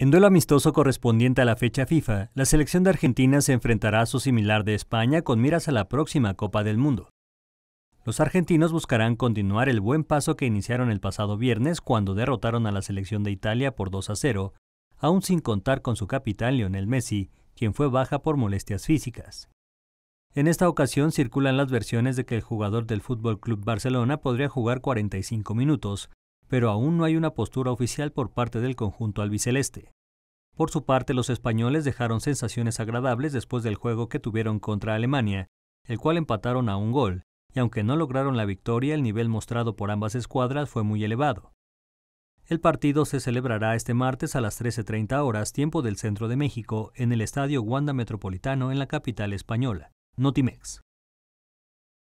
En duelo amistoso correspondiente a la fecha FIFA, la selección de Argentina se enfrentará a su similar de España con miras a la próxima Copa del Mundo. Los argentinos buscarán continuar el buen paso que iniciaron el pasado viernes cuando derrotaron a la selección de Italia por 2 a 0, aún sin contar con su capitán Lionel Messi, quien fue baja por molestias físicas. En esta ocasión circulan las versiones de que el jugador del Fútbol Club Barcelona podría jugar 45 minutos, pero aún no hay una postura oficial por parte del conjunto albiceleste. Por su parte, los españoles dejaron sensaciones agradables después del juego que tuvieron contra Alemania, el cual empataron a un gol, y aunque no lograron la victoria, el nivel mostrado por ambas escuadras fue muy elevado. El partido se celebrará este martes a las 13.30 horas, tiempo del centro de México, en el Estadio Wanda Metropolitano en la capital española, Notimex.